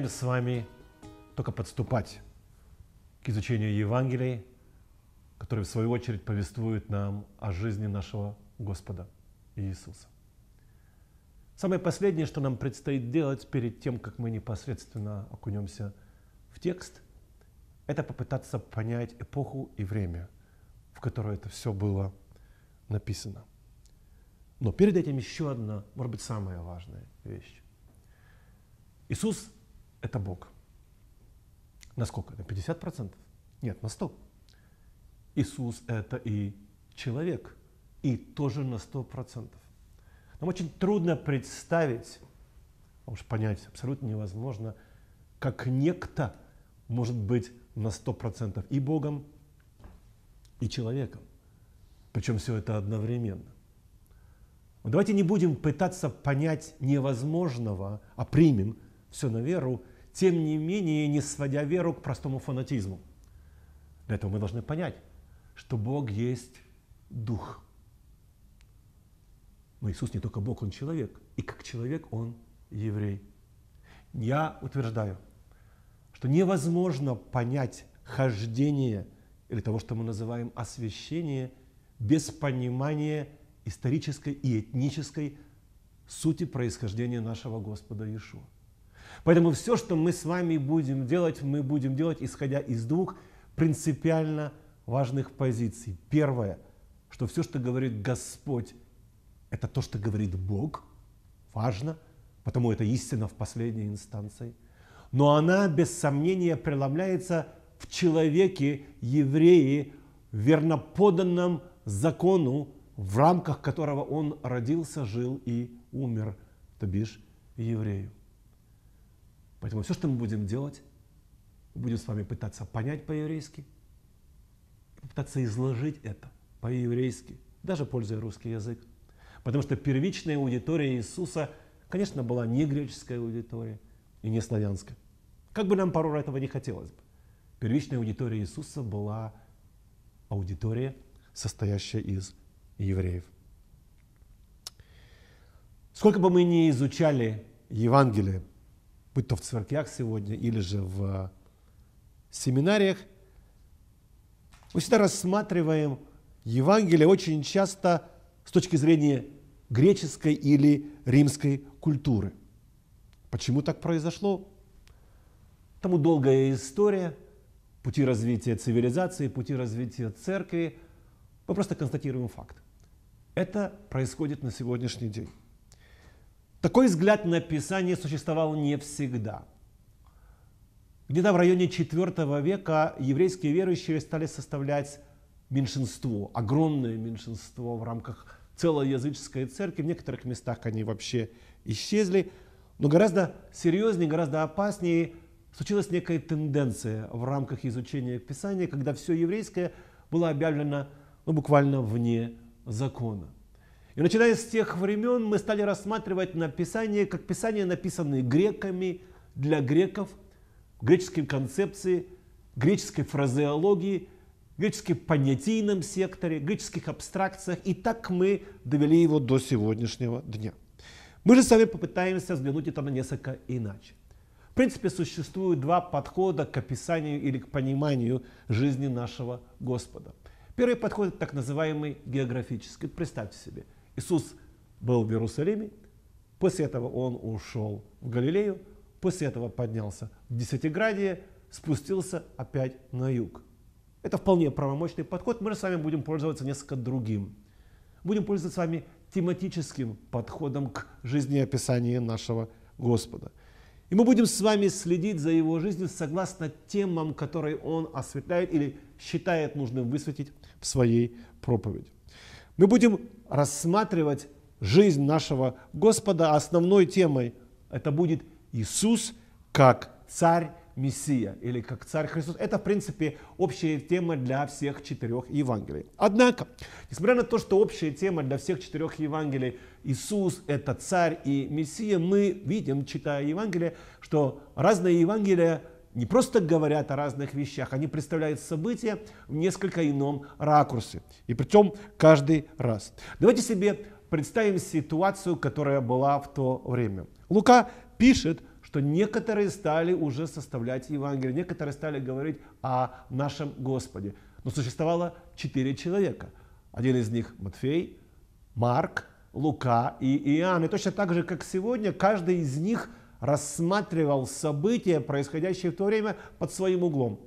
начинаем с вами только подступать к изучению Евангелий, которые в свою очередь повествуют нам о жизни нашего Господа Иисуса. Самое последнее, что нам предстоит делать перед тем, как мы непосредственно окунемся в текст, это попытаться понять эпоху и время, в которое это все было написано. Но перед этим еще одна, может быть, самая важная вещь. Иисус это Бог. На сколько? На 50%? Нет, на 100. Иисус – это и человек, и тоже на 100%. Нам очень трудно представить, а уж понять абсолютно невозможно, как некто может быть на 100% и Богом, и человеком. Причем все это одновременно. давайте не будем пытаться понять невозможного, а примем все на веру тем не менее не сводя веру к простому фанатизму. Для этого мы должны понять, что Бог есть Дух. Но Иисус не только Бог, Он человек. И как человек Он еврей. Я утверждаю, что невозможно понять хождение или того, что мы называем освящение, без понимания исторической и этнической сути происхождения нашего Господа Иешуа. Поэтому все, что мы с вами будем делать, мы будем делать, исходя из двух принципиально важных позиций. Первое, что все, что говорит Господь, это то, что говорит Бог. Важно, потому это истина в последней инстанции. Но она, без сомнения, преломляется в человеке, евреи, верно закону, в рамках которого он родился, жил и умер, то бишь еврею. Поэтому все, что мы будем делать, будем с вами пытаться понять по-еврейски, пытаться изложить это по-еврейски, даже пользуя русский язык. Потому что первичная аудитория Иисуса, конечно, была не греческая аудитория и не славянская. Как бы нам пару этого не хотелось бы. Первичная аудитория Иисуса была аудитория, состоящая из евреев. Сколько бы мы ни изучали Евангелие, будь то в церквях сегодня или же в э, семинариях, мы всегда рассматриваем Евангелие очень часто с точки зрения греческой или римской культуры. Почему так произошло? Тому долгая история, пути развития цивилизации, пути развития церкви. Мы просто констатируем факт. Это происходит на сегодняшний день. Такой взгляд на Писание существовал не всегда. Где-то в районе IV века еврейские верующие стали составлять меньшинство, огромное меньшинство в рамках целой языческой церкви. В некоторых местах они вообще исчезли. Но гораздо серьезнее, гораздо опаснее случилась некая тенденция в рамках изучения Писания, когда все еврейское было объявлено ну, буквально вне закона. И начиная с тех времен мы стали рассматривать написание, как писание написанное греками, для греков, греческие концепции, греческой фразеологии, греческой понятийном секторе, греческих абстракциях. И так мы довели его до сегодняшнего дня. Мы же с вами попытаемся взглянуть это на несколько иначе. В принципе, существует два подхода к описанию или к пониманию жизни нашего Господа. Первый подход – так называемый географический. Представьте себе – Иисус был в Иерусалиме, после этого он ушел в Галилею, после этого поднялся в Десятиградие, спустился опять на юг. Это вполне правомощный подход, мы же с вами будем пользоваться несколько другим. Будем пользоваться с вами тематическим подходом к жизнеописанию нашего Господа. И мы будем с вами следить за его жизнью согласно темам, которые он осветляет или считает нужным высветить в своей проповеди. Мы будем рассматривать жизнь нашего Господа, основной темой это будет Иисус как царь Мессия или как Царь Христос. Это, в принципе, общая тема для всех четырех Евангелий. Однако, несмотря на то, что общая тема для всех четырех Евангелий Иисус – это Царь и Мессия, мы видим, читая Евангелие, что разные Евангелия – не просто говорят о разных вещах, они представляют события в несколько ином ракурсе. И причем каждый раз. Давайте себе представим ситуацию, которая была в то время. Лука пишет, что некоторые стали уже составлять Евангелие, некоторые стали говорить о нашем Господе. Но существовало четыре человека. Один из них Матфей, Марк, Лука и Иоанн. И точно так же, как сегодня, каждый из них рассматривал события, происходящие в то время, под своим углом.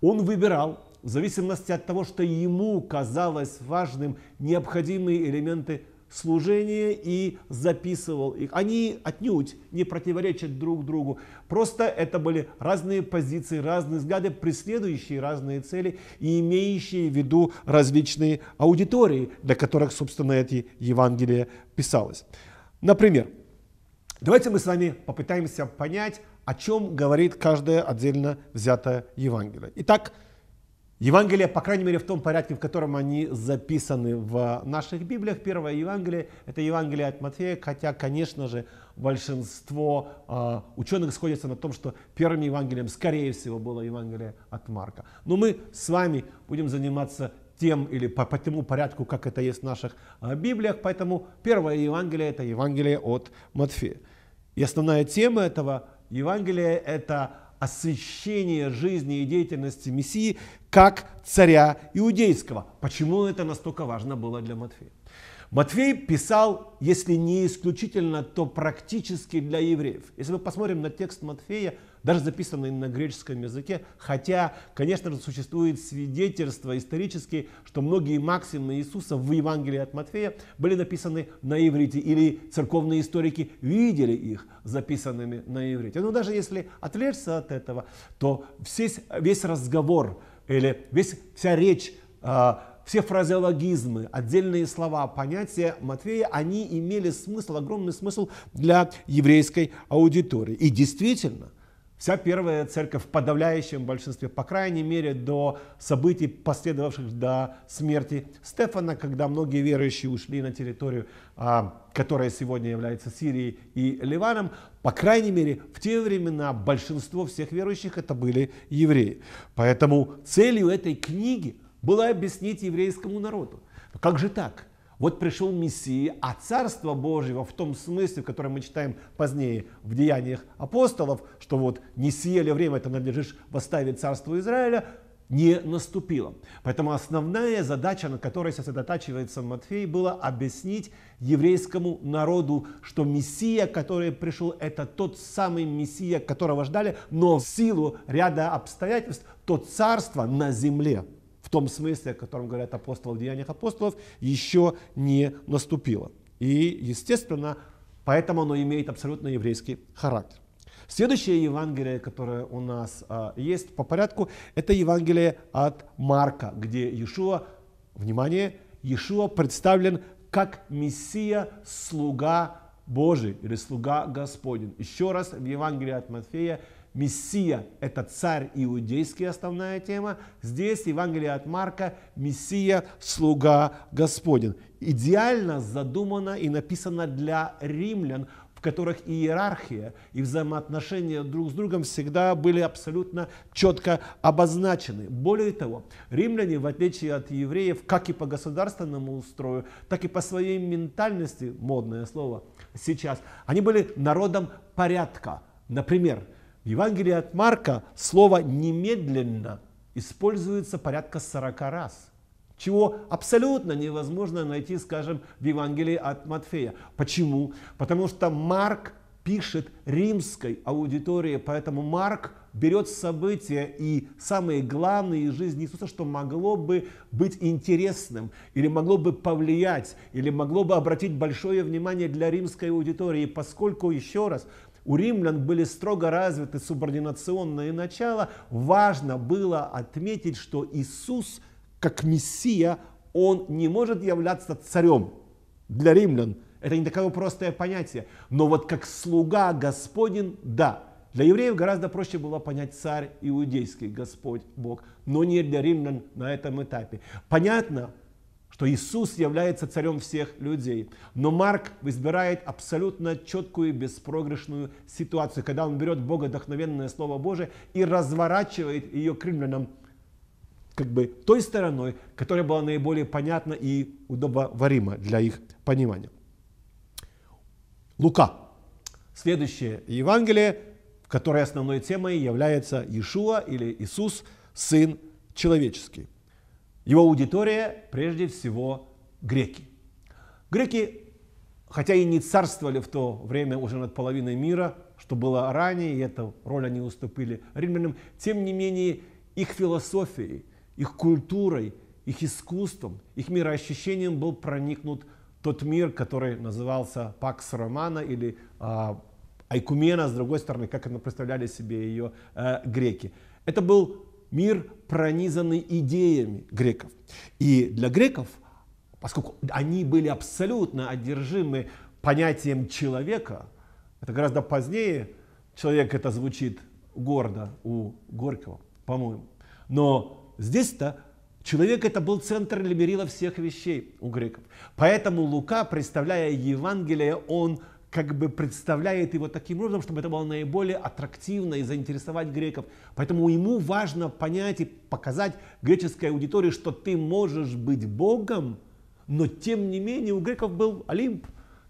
Он выбирал, в зависимости от того, что ему казалось важным, необходимые элементы служения и записывал их. Они отнюдь не противоречат друг другу. Просто это были разные позиции, разные взгляды, преследующие разные цели и имеющие в виду различные аудитории, для которых, собственно, эти Евангелия писалось. Например, Давайте мы с вами попытаемся понять, о чем говорит каждое отдельно взятое Евангелие. Итак, Евангелие, по крайней мере, в том порядке, в котором они записаны в наших Библиях. Первое Евангелие – это Евангелие от Матфея, хотя, конечно же, большинство э, ученых сходятся на том, что первым Евангелием, скорее всего, было Евангелие от Марка. Но мы с вами будем заниматься тем или по, по тому порядку, как это есть в наших э, Библиях, поэтому первое Евангелие – это Евангелие от Матфея. И основная тема этого Евангелия – это освящение жизни и деятельности Мессии как царя иудейского. Почему это настолько важно было для Матфея? Матфей писал, если не исключительно, то практически для евреев. Если мы посмотрим на текст Матфея, даже записанный на греческом языке, хотя, конечно же, существует свидетельство исторические, что многие максимы Иисуса в Евангелии от Матфея были написаны на иврите, или церковные историки видели их записанными на иврите. Но даже если отвлечься от этого, то весь, весь разговор или весь, вся речь а, все фразеологизмы, отдельные слова, понятия Матфея, они имели смысл, огромный смысл для еврейской аудитории. И действительно, Вся первая церковь в подавляющем большинстве, по крайней мере, до событий, последовавших до смерти Стефана, когда многие верующие ушли на территорию, а, которая сегодня является Сирией и Ливаном, по крайней мере, в те времена большинство всех верующих это были евреи. Поэтому целью этой книги – было объяснить еврейскому народу. как же так? Вот пришел Мессия, а Царство Божьего в том смысле, в котором мы читаем позднее в Деяниях апостолов, что вот не съели время, это надлежишь восставить Царство Израиля, не наступило. Поэтому основная задача, на которой сосредотачивается Матфей, была объяснить еврейскому народу, что Мессия, который пришел, это тот самый Мессия, которого ждали, но в силу ряда обстоятельств, то царство на земле том смысле, о котором говорят апостолы в деяниях апостолов, еще не наступило. И, естественно, поэтому оно имеет абсолютно еврейский характер. Следующее Евангелие, которое у нас а, есть по порядку, это Евангелие от Марка, где Иешуа, внимание, Иешуа представлен как Мессия, слуга Божий или слуга Господень. Еще раз в Евангелии от Матфея Мессия – это царь иудейский, основная тема. Здесь Евангелие от Марка – Мессия, слуга Господень. Идеально задумано и написано для римлян, в которых иерархия и взаимоотношения друг с другом всегда были абсолютно четко обозначены. Более того, римляне, в отличие от евреев, как и по государственному устрою, так и по своей ментальности, модное слово сейчас, они были народом порядка. Например, в Евангелии от Марка слово «немедленно» используется порядка 40 раз, чего абсолютно невозможно найти, скажем, в Евангелии от Матфея. Почему? Потому что Марк пишет римской аудитории, поэтому Марк берет события и самые главные из жизни Иисуса, что могло бы быть интересным, или могло бы повлиять, или могло бы обратить большое внимание для римской аудитории, поскольку, еще раз, у римлян были строго развиты субординационные начала. Важно было отметить, что Иисус, как Мессия, он не может являться царем для римлян. Это не такое простое понятие. Но вот как слуга Господень, да. Для евреев гораздо проще было понять царь иудейский, Господь, Бог, но не для римлян на этом этапе. Понятно, что Иисус является царем всех людей. Но Марк избирает абсолютно четкую и беспроигрышную ситуацию, когда он берет Бога Слово Божие и разворачивает ее к римлянам как бы той стороной, которая была наиболее понятна и удобоварима для их понимания. Лука. Следующее Евангелие, в которой основной темой является Иешуа или Иисус, Сын Человеческий. Его аудитория прежде всего греки. Греки, хотя и не царствовали в то время уже над половиной мира, что было ранее, и эту роль они уступили римлянам, тем не менее их философией, их культурой, их искусством, их мироощущением был проникнут тот мир, который назывался Пакс Романа или э, Айкумена, с другой стороны, как они представляли себе ее э, греки. Это был мир, пронизанный идеями греков. И для греков, поскольку они были абсолютно одержимы понятием человека, это гораздо позднее, человек это звучит гордо у Горького, по-моему. Но здесь-то человек это был центр или всех вещей у греков. Поэтому Лука, представляя Евангелие, он – как бы представляет его таким образом, чтобы это было наиболее аттрактивно и заинтересовать греков. Поэтому ему важно понять и показать греческой аудитории, что ты можешь быть Богом, но тем не менее у греков был Олимп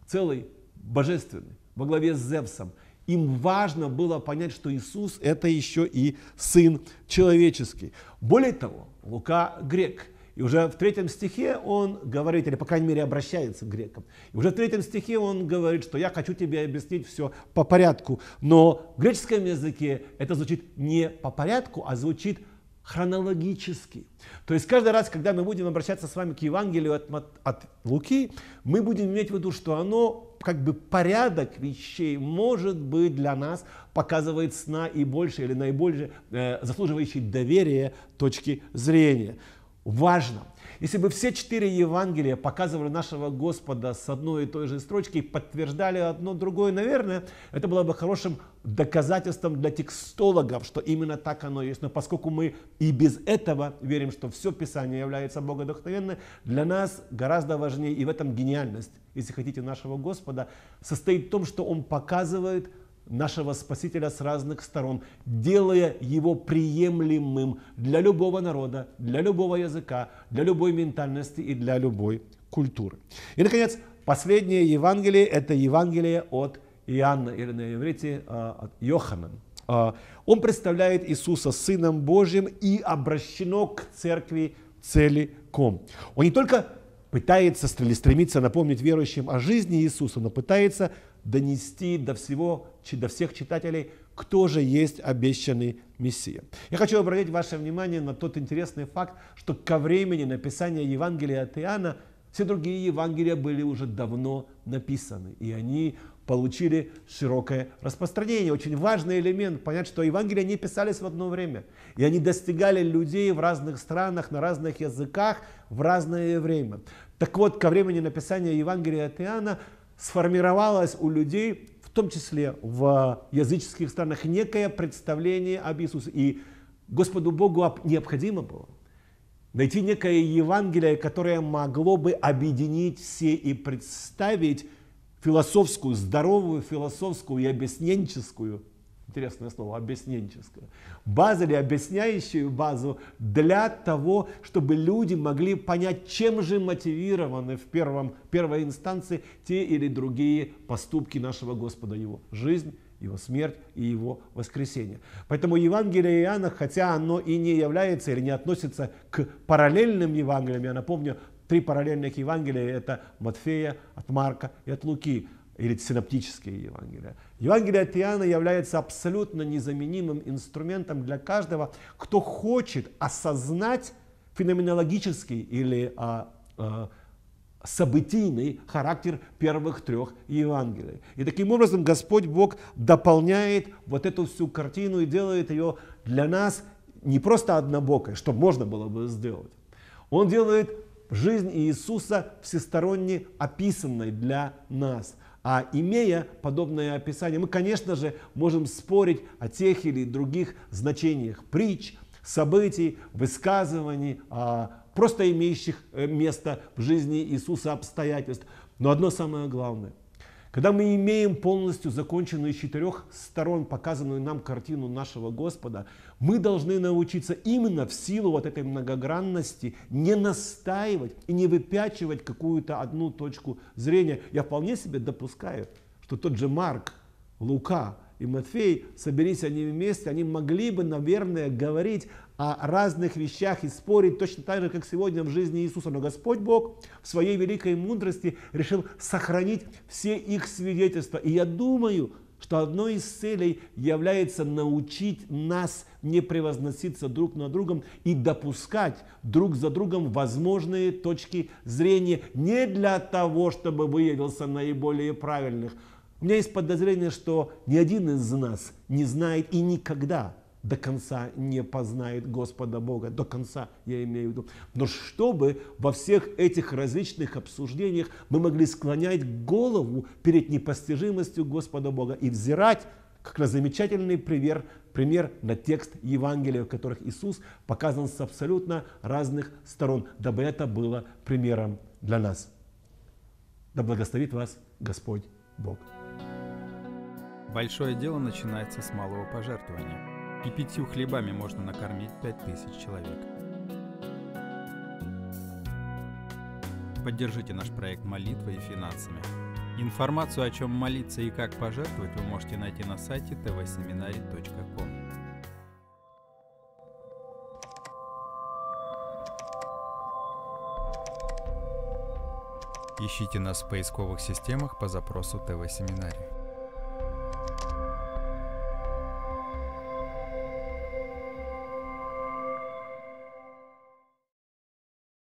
целый, божественный, во главе с Зевсом. Им важно было понять, что Иисус это еще и Сын Человеческий. Более того, Лука грек – и уже в третьем стихе он говорит, или по крайней мере обращается к грекам, и уже в третьем стихе он говорит, что я хочу тебе объяснить все по порядку, но в греческом языке это звучит не по порядку, а звучит хронологически. То есть каждый раз, когда мы будем обращаться с вами к Евангелию от, от Луки, мы будем иметь в виду, что оно как бы порядок вещей может быть для нас показывает сна и больше или наибольше э, заслуживающей доверия точки зрения важно. Если бы все четыре Евангелия показывали нашего Господа с одной и той же строчки и подтверждали одно другое, наверное, это было бы хорошим доказательством для текстологов, что именно так оно есть. Но поскольку мы и без этого верим, что все Писание является богодухновенным, для нас гораздо важнее, и в этом гениальность, если хотите, нашего Господа, состоит в том, что Он показывает нашего Спасителя с разных сторон, делая его приемлемым для любого народа, для любого языка, для любой ментальности и для любой культуры. И, наконец, последнее Евангелие – это Евангелие от Иоанна, или на иврите а, от Йохана. А, он представляет Иисуса Сыном Божьим и обращено к церкви целиком. Он не только пытается стремится напомнить верующим о жизни Иисуса, но пытается донести до, всего, до всех читателей, кто же есть обещанный Мессия. Я хочу обратить ваше внимание на тот интересный факт, что ко времени написания Евангелия от Иоанна все другие Евангелия были уже давно написаны, и они получили широкое распространение. Очень важный элемент – понять, что Евангелия не писались в одно время. И они достигали людей в разных странах, на разных языках, в разное время. Так вот, ко времени написания Евангелия от Иоанна сформировалось у людей, в том числе в языческих странах, некое представление об Иисусе. И Господу Богу необходимо было найти некое Евангелие, которое могло бы объединить все и представить философскую, здоровую философскую и объясненческую интересное слово, объясненческое, база или объясняющую базу для того, чтобы люди могли понять, чем же мотивированы в первом, первой инстанции те или другие поступки нашего Господа, его жизнь, его смерть и его воскресение. Поэтому Евангелие Иоанна, хотя оно и не является или не относится к параллельным Евангелиям, я напомню, три параллельных Евангелия – это Матфея, от Марка и от Луки – или синоптические Евангелия. Евангелие от Иоанна является абсолютно незаменимым инструментом для каждого, кто хочет осознать феноменологический или а, а, событийный характер первых трех Евангелий. И таким образом Господь Бог дополняет вот эту всю картину и делает ее для нас не просто однобокой, что можно было бы сделать. Он делает жизнь Иисуса всесторонне описанной для нас – а имея подобное описание, мы, конечно же, можем спорить о тех или других значениях притч, событий, высказываний, а, просто имеющих э, место в жизни Иисуса обстоятельств. Но одно самое главное. Когда мы имеем полностью законченную из четырех сторон показанную нам картину нашего Господа, мы должны научиться именно в силу вот этой многогранности не настаивать и не выпячивать какую-то одну точку зрения. Я вполне себе допускаю, что тот же Марк, Лука и Матфей, соберись они вместе, они могли бы, наверное, говорить о разных вещах и спорить точно так же, как сегодня в жизни Иисуса. Но Господь Бог в своей великой мудрости решил сохранить все их свидетельства. И я думаю, что одной из целей является научить нас не превозноситься друг на другом и допускать друг за другом возможные точки зрения не для того, чтобы выявился наиболее правильных. У меня есть подозрение, что ни один из нас не знает и никогда до конца не познает Господа Бога, до конца, я имею в виду. Но чтобы во всех этих различных обсуждениях мы могли склонять голову перед непостижимостью Господа Бога и взирать как раз замечательный пример, пример на текст Евангелия, в которых Иисус показан с абсолютно разных сторон, дабы это было примером для нас. Да благословит вас Господь Бог. Большое дело начинается с малого пожертвования и пятью хлебами можно накормить пять тысяч человек. Поддержите наш проект молитвой и финансами. Информацию, о чем молиться и как пожертвовать, вы можете найти на сайте tvseminary.com. Ищите нас в поисковых системах по запросу ТВ-семинарий.